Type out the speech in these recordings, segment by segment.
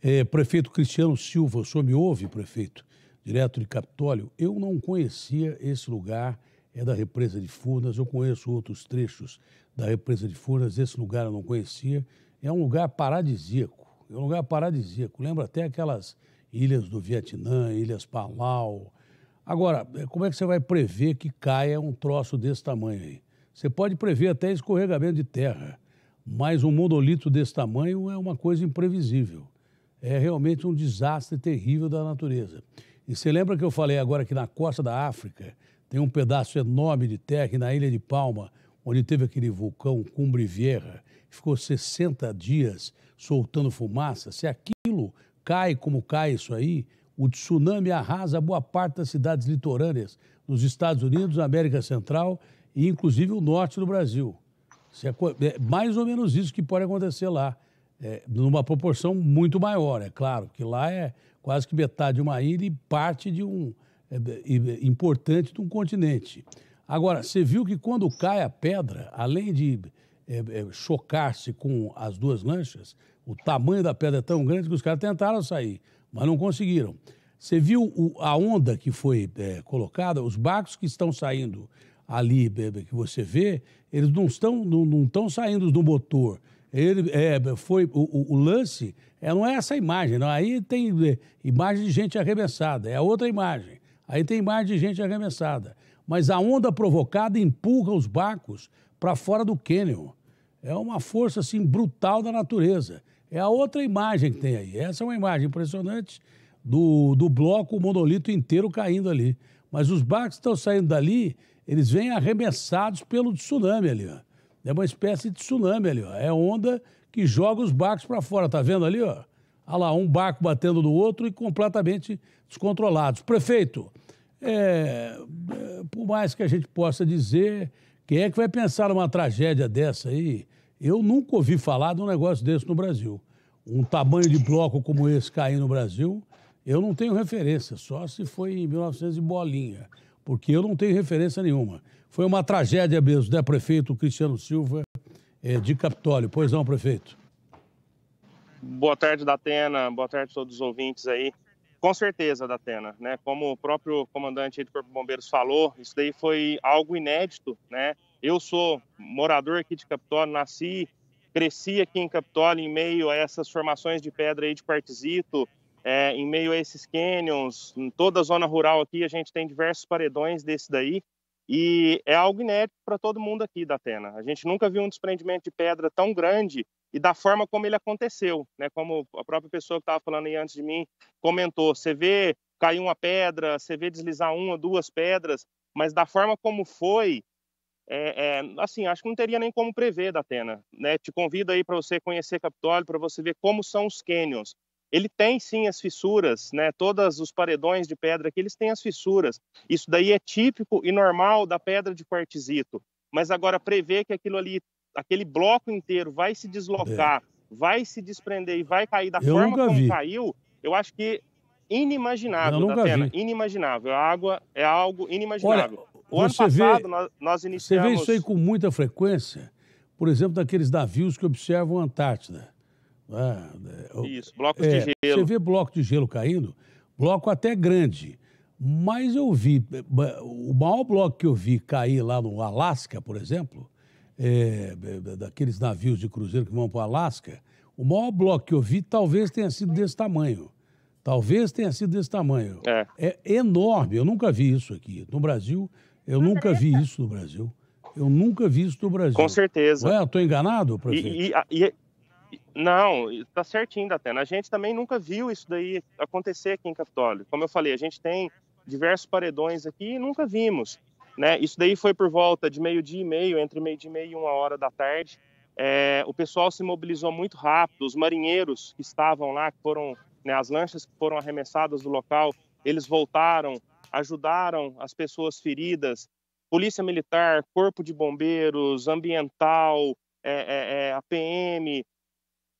É, prefeito Cristiano Silva, o senhor me ouve, prefeito? Direto de Capitólio. Eu não conhecia esse lugar, é da represa de Furnas, eu conheço outros trechos da represa de Furnas, esse lugar eu não conhecia. É um lugar paradisíaco, é um lugar paradisíaco. Lembra até aquelas ilhas do Vietnã, ilhas Palau. Agora, é, como é que você vai prever que caia um troço desse tamanho aí? Você pode prever até escorregamento de terra, mas um monolito desse tamanho é uma coisa imprevisível é realmente um desastre terrível da natureza. E você lembra que eu falei agora que na costa da África tem um pedaço enorme de terra, e na ilha de Palma, onde teve aquele vulcão Cumbre Vieja, ficou 60 dias soltando fumaça. Se aquilo cai como cai isso aí, o tsunami arrasa boa parte das cidades litorâneas nos Estados Unidos, América Central e inclusive o norte do Brasil. É mais ou menos isso que pode acontecer lá é, numa proporção muito maior, é claro, que lá é quase que metade de uma ilha e parte de um é, é, importante de um continente. Agora, você viu que quando cai a pedra, além de é, é, chocar-se com as duas lanchas, o tamanho da pedra é tão grande que os caras tentaram sair, mas não conseguiram. Você viu o, a onda que foi é, colocada, os barcos que estão saindo ali, que você vê, eles não estão, não, não estão saindo do motor, ele é, foi o, o, lance, é, não é essa imagem, não. Aí tem é, imagem de gente arremessada, é a outra imagem. Aí tem imagem de gente arremessada. Mas a onda provocada empurra os barcos para fora do cânion. É uma força assim brutal da natureza. É a outra imagem que tem aí. Essa é uma imagem impressionante do, do bloco, o monolito inteiro caindo ali. Mas os barcos que estão saindo dali, eles vêm arremessados pelo tsunami ali. Ó. É uma espécie de tsunami ali, ó. É onda que joga os barcos para fora, tá vendo ali, ó? Olha lá, um barco batendo no outro e completamente descontrolados. Prefeito, é, é, por mais que a gente possa dizer, quem é que vai pensar numa tragédia dessa aí? Eu nunca ouvi falar de um negócio desse no Brasil. Um tamanho de bloco como esse cair no Brasil, eu não tenho referência, só se foi em 1900 e bolinha, porque eu não tenho referência nenhuma. Foi uma tragédia mesmo, né, prefeito Cristiano Silva é, de Capitólio? Pois não, prefeito. Boa tarde, Datena. Boa tarde a todos os ouvintes aí. Com certeza, Datena. Né? Como o próprio comandante do Corpo de Bombeiros falou, isso daí foi algo inédito. Né? Eu sou morador aqui de Capitólio, nasci, cresci aqui em Capitólio em meio a essas formações de pedra aí de quartzito, é, em meio a esses canyons, em toda a zona rural aqui a gente tem diversos paredões desse daí. E é algo inédito para todo mundo aqui da Atena. A gente nunca viu um desprendimento de pedra tão grande e da forma como ele aconteceu, né? Como a própria pessoa que estava falando aí antes de mim comentou, você vê cair uma pedra, você vê deslizar uma, duas pedras, mas da forma como foi, é, é, assim, acho que não teria nem como prever da Atena, né? Te convido aí para você conhecer Capitólio, para você ver como são os cânions ele tem sim as fissuras, né? Todos os paredões de pedra que eles têm as fissuras. Isso daí é típico e normal da pedra de quartzito. Mas agora prever que aquilo ali, aquele bloco inteiro vai se deslocar, é. vai se desprender e vai cair da eu forma como vi. caiu, eu acho que inimaginável, eu vi. inimaginável. A água é algo inimaginável. Olha, o ano passado vê, nós, nós iniciamos Você vê isso aí com muita frequência, por exemplo, daqueles navios que observam a Antártida ah, é, isso, blocos é, de gelo. Você vê bloco de gelo caindo, bloco até grande. Mas eu vi, o maior bloco que eu vi cair lá no Alasca, por exemplo, é, é daqueles navios de cruzeiro que vão para o Alasca, o maior bloco que eu vi talvez tenha sido desse tamanho. Talvez tenha sido desse tamanho. É, é enorme, eu nunca vi isso aqui. No Brasil, eu nunca é vi isso no Brasil. Eu nunca vi isso no Brasil. Com certeza. Ué, eu estou enganado, prefeito? E, e, e... Não, está certinho, Datena. A gente também nunca viu isso daí acontecer aqui em Capitólio. Como eu falei, a gente tem diversos paredões aqui e nunca vimos. Né? Isso daí foi por volta de meio-dia e meio, entre meio-dia e meio e uma hora da tarde. É, o pessoal se mobilizou muito rápido, os marinheiros que estavam lá, que foram, né, as lanchas que foram arremessadas do local, eles voltaram, ajudaram as pessoas feridas, polícia militar, corpo de bombeiros, ambiental, é, é, é a PM,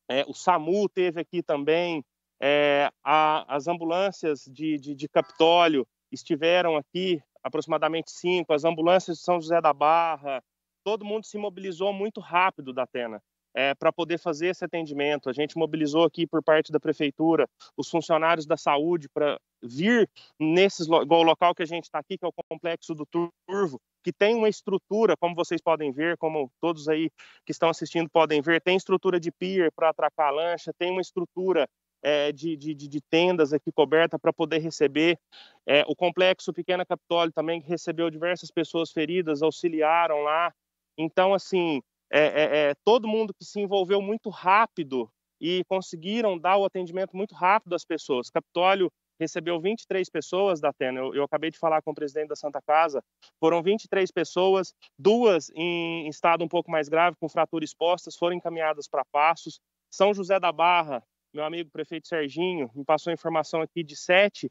é, o SAMU teve aqui também, é, a, as ambulâncias de, de, de, Capitólio estiveram aqui, aproximadamente cinco, as ambulâncias de São José da Barra, todo mundo se mobilizou muito rápido da Atena é, eh, para poder fazer esse atendimento. A gente mobilizou aqui por parte da prefeitura os funcionários da saúde para vir nesses igual local que a gente está aqui, que é o complexo do Turvo, que tem uma estrutura, como vocês podem ver, como todos aí que estão assistindo podem ver, tem estrutura de pier para atracar a lancha, tem uma estrutura é, de, de, de, tendas aqui coberta para poder receber. É, o complexo Pequena Capitólio também recebeu diversas pessoas feridas, auxiliaram lá. Então, assim, é, é, é, todo mundo que se envolveu muito rápido e conseguiram dar o atendimento muito rápido às pessoas. Capitólio recebeu 23 pessoas da Atena. Eu, eu, acabei de falar com o presidente da Santa Casa. Foram 23 pessoas, duas em estado um pouco mais grave, com fraturas expostas, foram encaminhadas para Passos. São José da Barra, meu amigo prefeito Serginho, me passou informação aqui de sete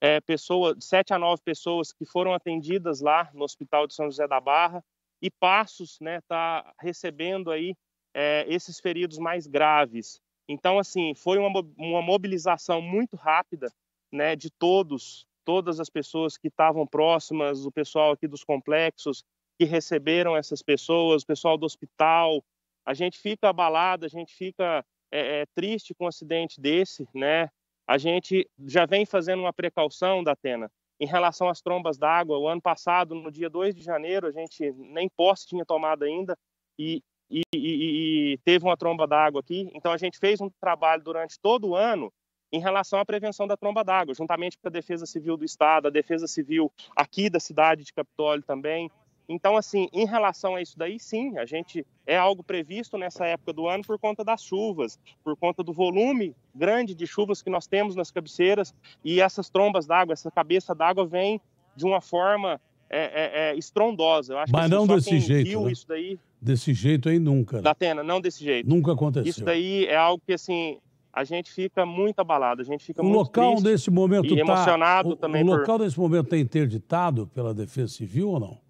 é, pessoas, sete a nove pessoas que foram atendidas lá no Hospital de São José da Barra e Passos está né, recebendo aí é, esses feridos mais graves. Então, assim, foi uma, uma mobilização muito rápida né, de todos, todas as pessoas que estavam próximas, o pessoal aqui dos complexos que receberam essas pessoas, o pessoal do hospital. A gente fica abalado, a gente fica é, é, triste com um acidente desse, né? A gente já vem fazendo uma precaução da Atena em relação às trombas d'água, o ano passado, no dia 2 de janeiro, a gente nem posse tinha tomado ainda e, e, e, e teve uma tromba d'água aqui. Então, a gente fez um trabalho durante todo o ano em relação à prevenção da tromba d'água, juntamente com a Defesa Civil do Estado, a Defesa Civil aqui da cidade de Capitólio também, então, assim, em relação a isso daí, sim, a gente é algo previsto nessa época do ano por conta das chuvas, por conta do volume grande de chuvas que nós temos nas cabeceiras e essas trombas d'água, essa cabeça d'água vem de uma forma é, é, é estrondosa. Eu acho Mas que, assim, não desse jeito. Né? Isso daí... Desse jeito aí nunca. Né? Da Atena, não desse jeito. Nunca aconteceu. Isso daí é algo que, assim, a gente fica muito abalado, a gente fica o muito local triste nesse momento e tá... emocionado o, também. O local por... nesse momento tem tá interditado pela Defesa Civil ou não?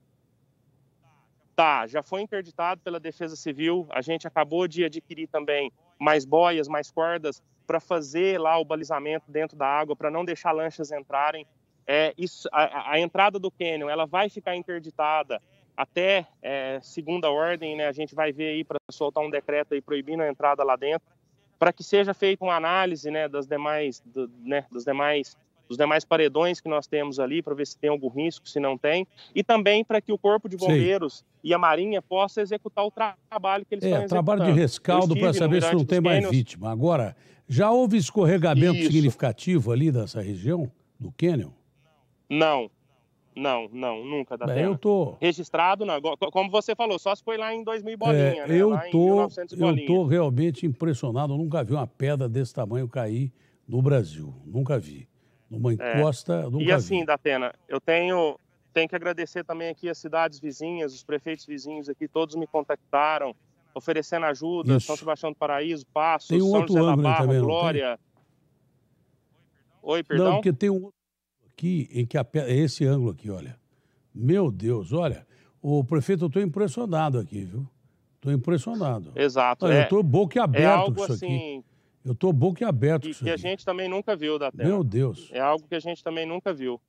Tá, já foi interditado pela Defesa Civil, a gente acabou de adquirir também mais boias, mais cordas para fazer lá o balizamento dentro da água, para não deixar lanchas entrarem. É, isso, a, a, entrada do cânion ela vai ficar interditada até é, segunda ordem, né? A gente vai ver aí para soltar um decreto aí proibindo a entrada lá dentro, para que seja feita uma análise, né, das demais, do, né, dos demais os demais paredões que nós temos ali para ver se tem algum risco, se não tem, e também para que o Corpo de Bombeiros Sim. e a Marinha possa executar o tra trabalho que eles é, estão executando. trabalho de rescaldo para saber se não tem mais Cânions. vítima. Agora, já houve escorregamento Isso. significativo ali dessa região, do cânion? Não, não, não, nunca, Bem, eu tô... Registrado, Como você falou, só se foi lá em 2000 é, bolinha, é, né? Eu lá tô, eu tô realmente impressionado. Eu nunca vi uma pedra desse tamanho cair no Brasil. Nunca vi. Uma é. encosta. É. E assim, vi. pena eu tenho, tenho que agradecer também aqui as cidades vizinhas, os prefeitos vizinhos aqui, todos me contactaram, oferecendo ajuda. Isso. São Sebastião do Paraíso, Passos, tem um São outro José ângulo da Barra, também, Glória. Oi, perdão? Não, porque tem um aqui em que a É esse ângulo aqui, olha. Meu Deus, olha. O prefeito, eu estou impressionado aqui, viu? Estou impressionado. Exato. Olha, é, eu estou boca aberta é algo com isso assim, aqui. Eu estou boquiaberto. E que a gente também nunca viu da Terra. Meu Deus. É algo que a gente também nunca viu.